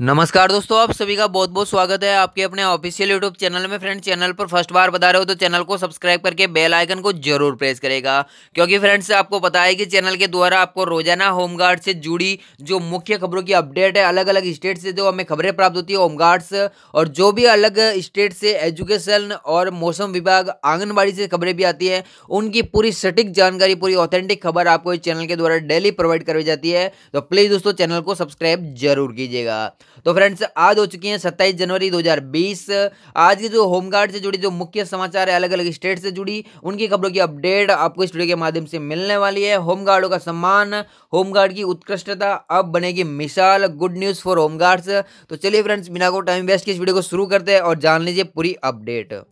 नमस्कार दोस्तों आप सभी का बहुत बहुत स्वागत है आपके अपने ऑफिशियल यूट्यूब चैनल में फ्रेंड चैनल पर फर्स्ट बार बता रहे हो तो चैनल को सब्सक्राइब करके बेल आइकन को जरूर प्रेस करेगा क्योंकि फ्रेंड्स आपको पता है कि चैनल के द्वारा आपको रोजाना होमगार्ड से जुड़ी जो मुख्य खबरों की अपडेट है अलग अलग स्टेट से जो हमें खबरें प्राप्त होती है होमगार्ड्स और जो भी अलग स्टेट से एजुकेशन और मौसम विभाग आंगनबाड़ी से खबरें भी आती है उनकी पूरी सटीक जानकारी पूरी ऑथेंटिक खबर आपको इस चैनल के द्वारा डेली प्रोवाइड करवाई जाती है तो प्लीज़ दोस्तों चैनल को सब्सक्राइब जरूर कीजिएगा तो फ्रेंड्स आज हो चुकी है सत्ताईस जनवरी 2020 आज के जो होमगार्ड से जुड़ी जो मुख्य समाचार है अलग अलग स्टेट से जुड़ी उनकी खबरों की अपडेट आपको स्टूडियो के माध्यम से मिलने वाली है होमगार्डों का सम्मान होमगार्ड की उत्कृष्टता अब बनेगी मिसाल गुड न्यूज फॉर होमगार्ड्स तो चलिए फ्रेंड्स बिना को टाइम वेस्ट के इस वीडियो को शुरू करते हैं और जान लीजिए पूरी अपडेट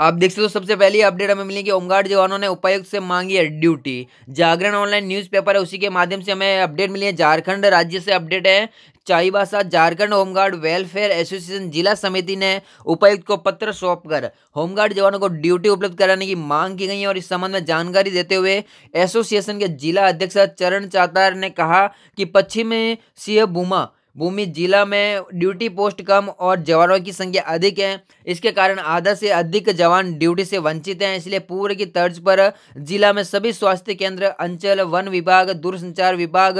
आप देख सकते हो सबसे पहली अपडेट हमें मिली कि होमगार्ड जवानों ने उपायुक्त से मांगी है ड्यूटी जागरण ऑनलाइन न्यूज़पेपर है उसी के माध्यम से हमें अपडेट मिली है झारखंड राज्य से अपडेट है Chaibasa Jharkhand home guard welfare association जिला समिति ने उपायुक्त को पत्र सौंप कर होमगार्ड जवानों को ड्यूटी उपलब्ध कराने की मांग की गई है और इस संबंध में जानकारी देते हुए एसोसिएशन के जिला अध्यक्ष चरण चातार ने कहा कि पश्चिम पश्चिमी सिंहभूमा भूमि जिला में ड्यूटी पोस्ट कम और जवानों की संख्या अधिक है इसके कारण आधा से अधिक जवान ड्यूटी से वंचित हैं इसलिए पूर्व की तर्ज पर जिला में सभी स्वास्थ्य केंद्र अंचल वन विभाग दूरसंचार विभाग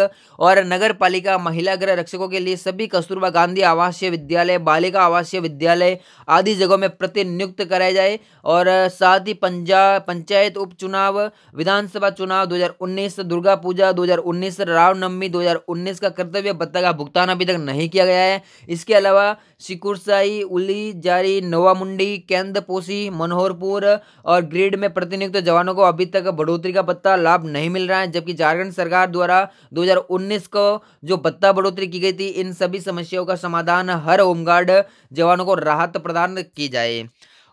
और नगर पालिका महिला गृह रक्षकों के लिए सभी कस्तूरबा गांधी आवासीय विद्यालय बालिका आवासीय विद्यालय आदि जगहों में प्रतिनियुक्त कराया जाए और साथ ही पंजा पंचायत उपचुनाव विधानसभा चुनाव दो दुर्गा पूजा 2019 रामनवमी 2019 का कर्तव्य भत्ता का भुगतान अभी अभी तक नहीं किया गया है इसके अलावा सिकुरसाई उली जारी नोवामुंडी केंद्रपोशी मनोहरपुर और ग्रिड में प्रतिनियुक्त जवानों को अभी तक बढ़ोतरी का भत्ता लाभ नहीं मिल रहा है जबकि झारखंड सरकार द्वारा 2019 को जो भत्ता बढ़ोतरी की गई थी इन सभी समस्याओं का समाधान हर होमगार्ड जवानों को राहत प्रदान की जाए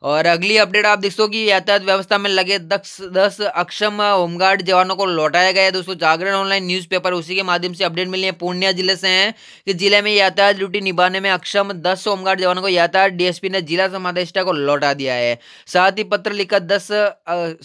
और अगली अपडेट आप देख सो कि यातायात व्यवस्था में लगे दस दस अक्षम होमगार्ड जवानों को लौटाया गया है दोस्तों जागरण ऑनलाइन न्यूज़पेपर उसी के माध्यम से अपडेट मिली है पूर्णिया जिले से हैं कि जिले में यातायात ड्यूटी निभाने में अक्षम दस होमगार्ड जवानों को यातायात डीएसपी ने जिला समाधिष्ठा को लौटा दिया है साथ ही पत्र लिखकर दस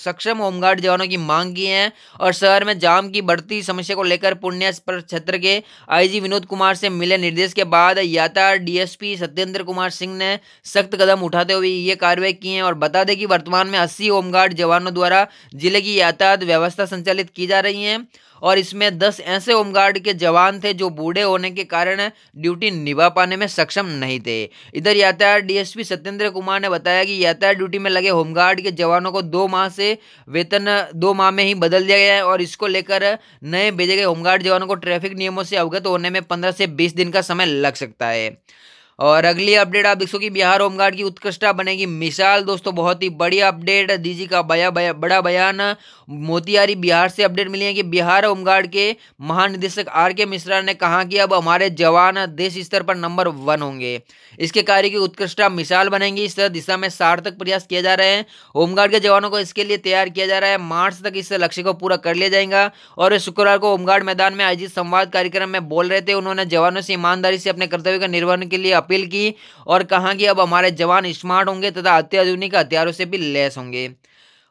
सक्षम होमगार्ड जवानों की मांग की है और शहर में जाम की बढ़ती समस्या को लेकर पूर्णिया क्षेत्र के आईजी विनोद कुमार से मिले निर्देश के बाद यातायात डीएसपी सत्येंद्र कुमार सिंह ने सख्त कदम उठाते हुए ये कार्रवाई सर्वे किए हैं और बता दें कि वर्तमान में अस्सी होमगार्ड जवानों द्वारा जिले की यातायात व्यवस्था संचालित की जा रही है और इसमें दस ऐसे होमगार्ड के जवान थे जो बूढ़े होने के कारण ड्यूटी निभा पाने में सक्षम नहीं थे इधर यातायात डीएसपी सत्येंद्र कुमार ने बताया कि यातायात ड्यूटी में लगे होमगार्ड के जवानों को दो माह से वेतन दो माह में ही बदल दिया गया है और इसको लेकर नए भेजे गए होमगार्ड जवानों को ट्रैफिक नियमों से अवगत होने में पंद्रह से बीस दिन का समय लग सकता है और अगली अपडेट आप देख सको कि बिहार होमगार्ड की उत्कृष्टता बनेगी मिसाल दोस्तों बहुत ही बड़ी अपडेट डीजी का बया, बया बड़ा बयान मोतिहारी बिहार से अपडेट मिली है कि बिहार होमगार्ड के महानिदेशक आर के मिश्रा ने कहा कि अब हमारे जवान देश स्तर पर नंबर वन होंगे इसके कार्य की उत्कृष्टता मिसाल बनेंगी इस दिशा में सार्थक प्रयास किए जा रहे हैं होमगार्ड के जवानों को इसके लिए तैयार किया जा रहा है मार्च तक इस लक्ष्य को पूरा कर लिया जाएगा और शुक्रवार को होमगार्ड मैदान में आयोजित संवाद कार्यक्रम में बोल रहे थे उन्होंने जवानों से ईमानदारी से अपने कर्तव्य का निर्वहन के लिए अपील की और कहा कि अब हमारे जवान स्मार्ट होंगे तथा अत्याधुनिक हथियारों से भी लैस होंगे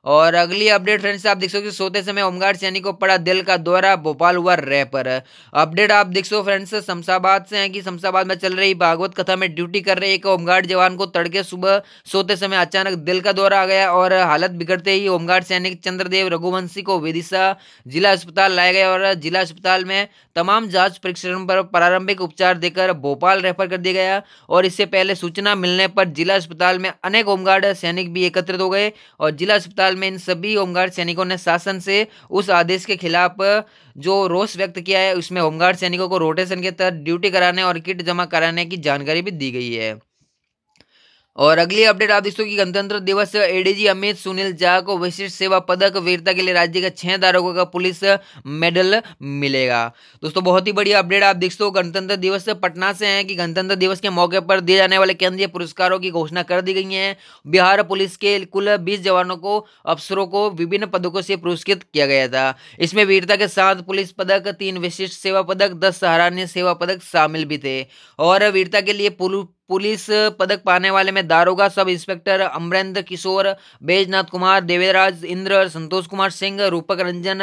और अगली अपडेट फ्रेंड्स आप देख सकते हो सोते समय ओमगार सैनी को पड़ा दिल का दौरा भोपाल हुआ रह पर अपडेट आप देख सो फ्रेंड्स शमशाबाद से है कि शमशाबाद में चल रही भागवत कथा में ड्यूटी कर रहे एक होमगार्ड जवान को तड़के सुबह सोते समय अचानक दिल का दौरा आ गया और हालत बिगड़ते ही होमगार्ड सैनिक चंद्रदेव रघुवंशी को विदिशा जिला अस्पताल लाया गया और जिला अस्पताल में तमाम जांच परीक्षण पर प्रारंभिक उपचार देकर भोपाल रेफर कर दिया गया और इससे पहले सूचना मिलने पर जिला अस्पताल में अनेक होमगार्ड सैनिक भी एकत्रित हो गए और जिला अस्पताल काल में इन सभी होमगार्ड सैनिकों ने शासन से उस आदेश के खिलाफ जो रोष व्यक्त किया है उसमें होमगार्ड सैनिकों को रोटेशन के तहत ड्यूटी कराने और किट जमा कराने की जानकारी भी दी गई है और अगली अपडेट आप दोस्तों की गणतंत्र दिवस एडीजी अमित सुनील झा को विशिष्ट सेवा पदक वीरता के लिए राज्य के छह धारकों का पुलिस मेडल मिलेगा दोस्तों बहुत ही बड़ी अपडेट आप देखते गणतंत्र दिवस पटना से है कि गणतंत्र दिवस के मौके पर दिए जाने वाले केंद्रीय पुरस्कारों की घोषणा कर दी गई है बिहार पुलिस के कुल बीस जवानों को अफसरों को विभिन्न पदकों से पुरस्कृत किया गया था इसमें वीरता के साथ पुलिस पदक तीन विशिष्ट सेवा पदक दस सराहनीय सेवा पदक शामिल भी थे और वीरता के लिए पुलिस पदक पाने वाले में दारोगा सब इंस्पेक्टर अमरेंद्र किशोर बैजनाथ कुमार देवेराज इंद्र संतोष कुमार सिंह रूपक रंजन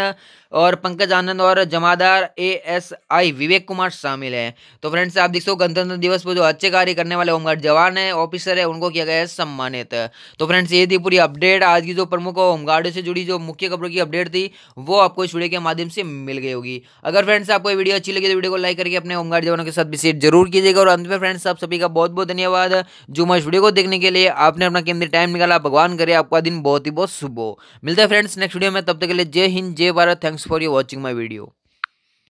और पंकज आनंद और जमादार ए एस आई विवेक कुमार शामिल है तो फ्रेंड्स आप देख सो गणतंत्र दिवस पर जो अच्छे कार्य करने वाले होमगार्ड जवान है ऑफिसर है उनको किया गया है सम्मानित तो फ्रेंड्स ये थी पूरी अपडेट आज की जो प्रमुख होमगार्डों से जुड़ी जो मुख्य खबरों की अपडेट थी वो आपको इस वीडियो के माध्यम से मिल गई होगी अगर फ्रेंड्स आपको ये वीडियो अच्छी लगी तो वीडियो को लाइक करके अपने होमगार्ड जवानों के साथ भी शेयर जरूर कीजिएगा और अंत में फ्रेंड्स आप सभी का बहुत बहुत धन्यवाद जो मैं वीडियो को देखने के लिए आपने अपना केंद्रीय टाइम निकाला भगवान करे आपका दिन बहुत ही बहुत शुभ हो मिलता है फ्रेंड्स नेक्स्ट वीडियो में तब तक के लिए जय हिंद जय Bharat thanks Thanks for you watching my video.